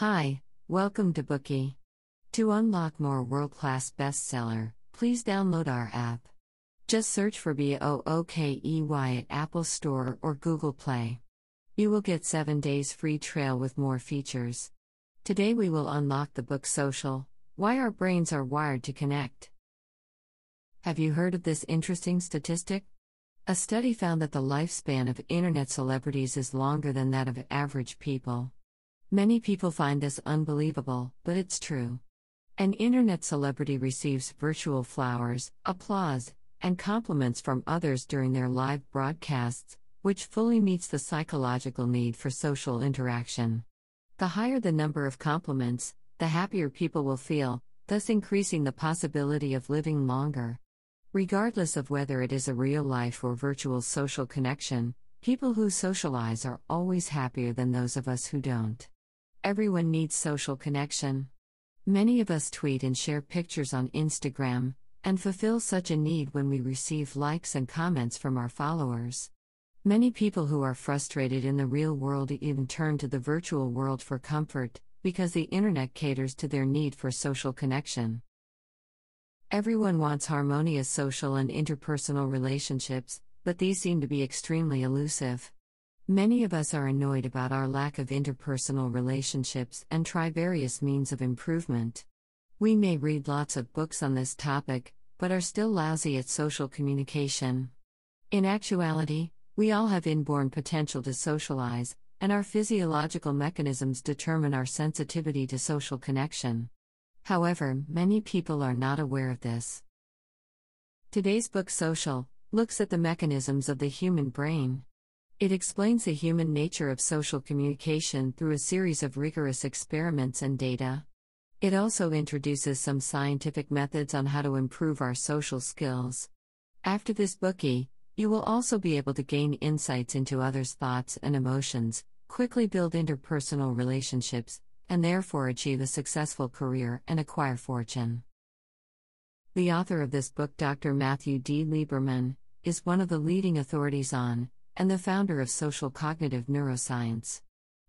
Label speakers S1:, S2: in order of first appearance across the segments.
S1: Hi, welcome to Bookie. To unlock more world class bestseller, please download our app. Just search for B O O K E Y at Apple Store or Google Play. You will get 7 days free trial with more features. Today we will unlock the book Social Why Our Brains Are Wired to Connect. Have you heard of this interesting statistic? A study found that the lifespan of internet celebrities is longer than that of average people. Many people find this unbelievable, but it's true. An internet celebrity receives virtual flowers, applause, and compliments from others during their live broadcasts, which fully meets the psychological need for social interaction. The higher the number of compliments, the happier people will feel, thus increasing the possibility of living longer. Regardless of whether it is a real life or virtual social connection, people who socialize are always happier than those of us who don't. Everyone needs social connection. Many of us tweet and share pictures on Instagram and fulfill such a need when we receive likes and comments from our followers. Many people who are frustrated in the real world even turn to the virtual world for comfort because the internet caters to their need for social connection. Everyone wants harmonious social and interpersonal relationships, but these seem to be extremely elusive. Many of us are annoyed about our lack of interpersonal relationships and try various means of improvement. We may read lots of books on this topic, but are still lousy at social communication. In actuality, we all have inborn potential to socialize, and our physiological mechanisms determine our sensitivity to social connection. However, many people are not aware of this. Today's book Social looks at the mechanisms of the human brain. It explains the human nature of social communication through a series of rigorous experiments and data. It also introduces some scientific methods on how to improve our social skills. After this bookie, you will also be able to gain insights into others' thoughts and emotions, quickly build interpersonal relationships, and therefore achieve a successful career and acquire fortune. The author of this book, Dr. Matthew D. Lieberman, is one of the leading authorities on, and the founder of social cognitive neuroscience.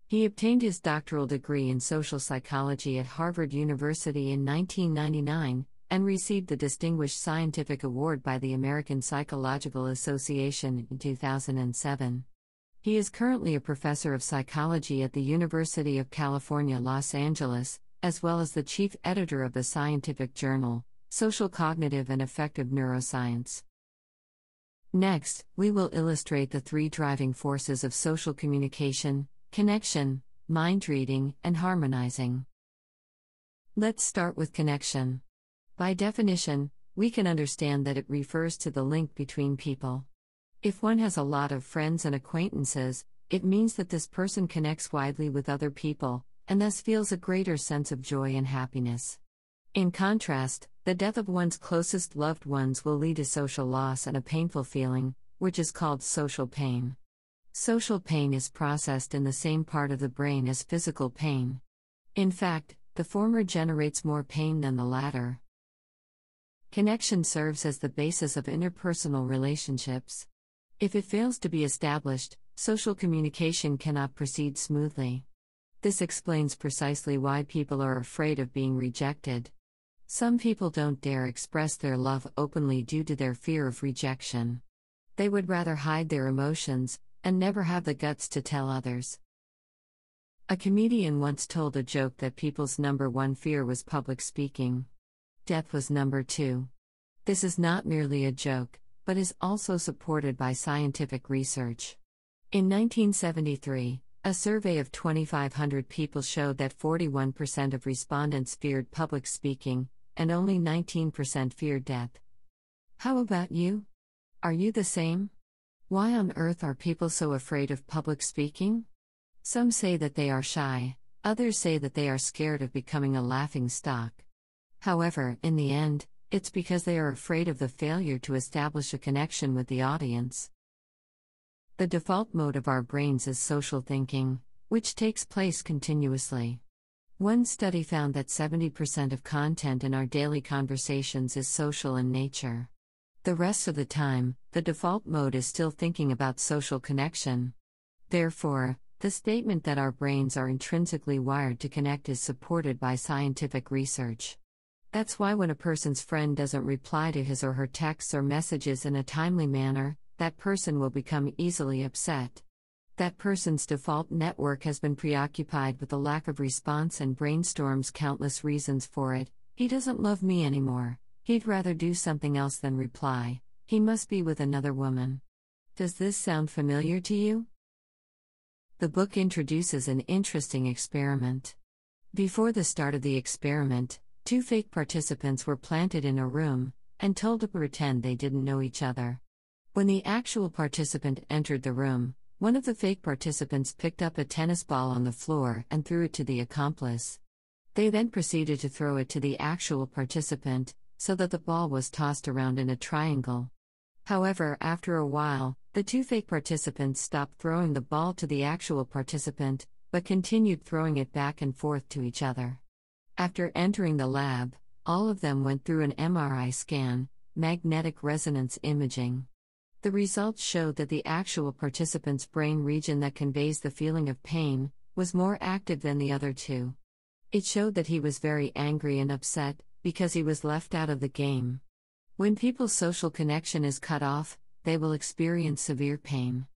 S1: He obtained his doctoral degree in social psychology at Harvard University in 1999 and received the Distinguished Scientific Award by the American Psychological Association in 2007. He is currently a professor of psychology at the University of California, Los Angeles, as well as the chief editor of the scientific journal, Social Cognitive and Effective Neuroscience. Next, we will illustrate the three driving forces of social communication connection, mind reading, and harmonizing. Let's start with connection. By definition, we can understand that it refers to the link between people. If one has a lot of friends and acquaintances, it means that this person connects widely with other people, and thus feels a greater sense of joy and happiness. In contrast, the death of one's closest loved ones will lead to social loss and a painful feeling, which is called social pain. Social pain is processed in the same part of the brain as physical pain. In fact, the former generates more pain than the latter. Connection serves as the basis of interpersonal relationships. If it fails to be established, social communication cannot proceed smoothly. This explains precisely why people are afraid of being rejected. Some people don't dare express their love openly due to their fear of rejection. They would rather hide their emotions and never have the guts to tell others. A comedian once told a joke that people's number one fear was public speaking. Death was number two. This is not merely a joke, but is also supported by scientific research. In 1973, a survey of 2,500 people showed that 41% of respondents feared public speaking, and only 19% feared death. How about you? Are you the same? Why on earth are people so afraid of public speaking? Some say that they are shy, others say that they are scared of becoming a laughing stock. However, in the end, it's because they are afraid of the failure to establish a connection with the audience. The default mode of our brains is social thinking, which takes place continuously. One study found that 70% of content in our daily conversations is social in nature. The rest of the time, the default mode is still thinking about social connection. Therefore, the statement that our brains are intrinsically wired to connect is supported by scientific research. That's why when a person's friend doesn't reply to his or her texts or messages in a timely manner, that person will become easily upset. That person's default network has been preoccupied with the lack of response and brainstorms countless reasons for it. He doesn't love me anymore. He'd rather do something else than reply. He must be with another woman. Does this sound familiar to you? The book introduces an interesting experiment. Before the start of the experiment, Two fake participants were planted in a room and told to pretend they didn't know each other. When the actual participant entered the room, one of the fake participants picked up a tennis ball on the floor and threw it to the accomplice. They then proceeded to throw it to the actual participant, so that the ball was tossed around in a triangle. However, after a while, the two fake participants stopped throwing the ball to the actual participant, but continued throwing it back and forth to each other. After entering the lab, all of them went through an MRI scan, magnetic resonance imaging. The results showed that the actual participant's brain region that conveys the feeling of pain was more active than the other two. It showed that he was very angry and upset because he was left out of the game. When people's social connection is cut off, they will experience severe pain.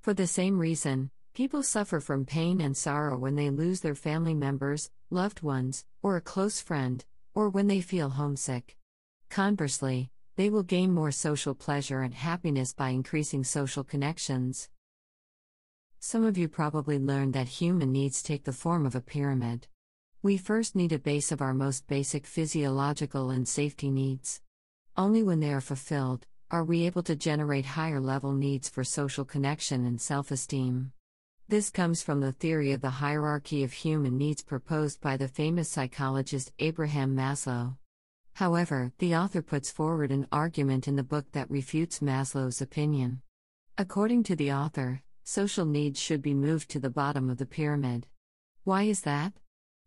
S1: For the same reason, People suffer from pain and sorrow when they lose their family members, loved ones, or a close friend, or when they feel homesick. Conversely, they will gain more social pleasure and happiness by increasing social connections. Some of you probably learned that human needs take the form of a pyramid. We first need a base of our most basic physiological and safety needs. Only when they are fulfilled, are we able to generate higher level needs for social connection and self esteem. This comes from the theory of the hierarchy of human needs proposed by the famous psychologist Abraham Maslow. However, the author puts forward an argument in the book that refutes Maslow's opinion. According to the author, social needs should be moved to the bottom of the pyramid. Why is that?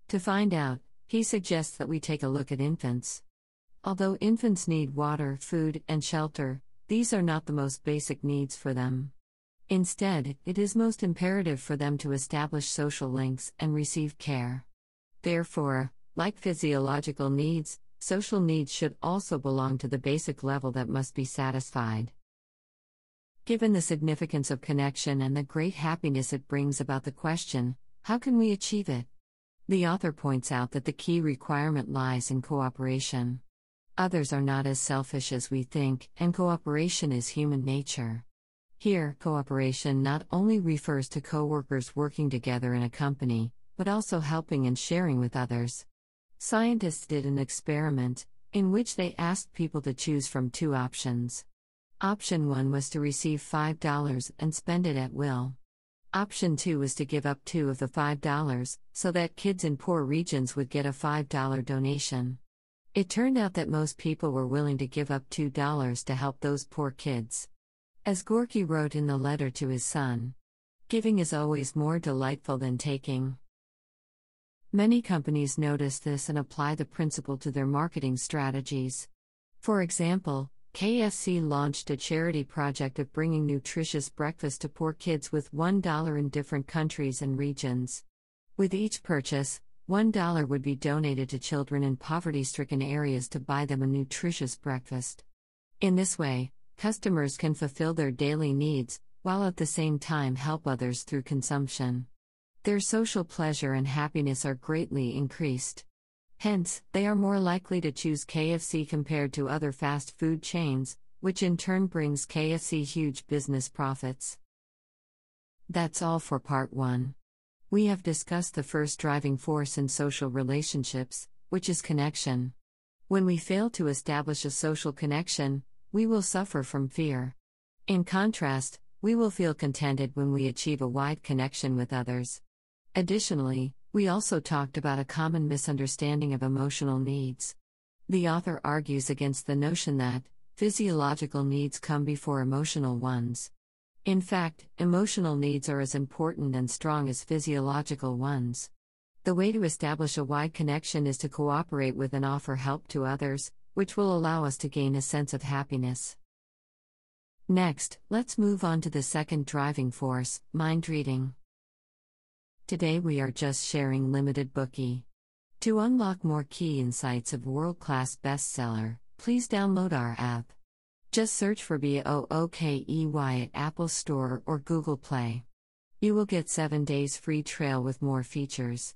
S1: To find out, he suggests that we take a look at infants. Although infants need water, food, and shelter, these are not the most basic needs for them. Instead, it is most imperative for them to establish social links and receive care. Therefore, like physiological needs, social needs should also belong to the basic level that must be satisfied. Given the significance of connection and the great happiness it brings about the question, how can we achieve it? The author points out that the key requirement lies in cooperation. Others are not as selfish as we think, and cooperation is human nature. Here, cooperation not only refers to coworkers working together in a company, but also helping and sharing with others. Scientists did an experiment in which they asked people to choose from two options. Option 1 was to receive $5 and spend it at will. Option 2 was to give up 2 of the $5 so that kids in poor regions would get a $5 donation. It turned out that most people were willing to give up $2 to help those poor kids. As Gorky wrote in the letter to his son, giving is always more delightful than taking. Many companies notice this and apply the principle to their marketing strategies. For example, KFC launched a charity project of bringing nutritious breakfast to poor kids with $1 in different countries and regions. With each purchase, $1 would be donated to children in poverty stricken areas to buy them a nutritious breakfast. In this way, customers can fulfill their daily needs, while at the same time help others through consumption. Their social pleasure and happiness are greatly increased. Hence, they are more likely to choose KFC compared to other fast food chains, which in turn brings KFC huge business profits. That's all for part 1. We have discussed the first driving force in social relationships, which is connection. When we fail to establish a social connection, we will suffer from fear. In contrast, we will feel contented when we achieve a wide connection with others. Additionally, we also talked about a common misunderstanding of emotional needs. The author argues against the notion that physiological needs come before emotional ones. In fact, emotional needs are as important and strong as physiological ones. The way to establish a wide connection is to cooperate with and offer help to others, which will allow us to gain a sense of happiness. Next, let's move on to the second driving force mind reading. Today we are just sharing limited bookie. To unlock more key insights of world class bestseller, please download our app. Just search for BOOKEY at Apple Store or Google Play. You will get 7 days free trial with more features.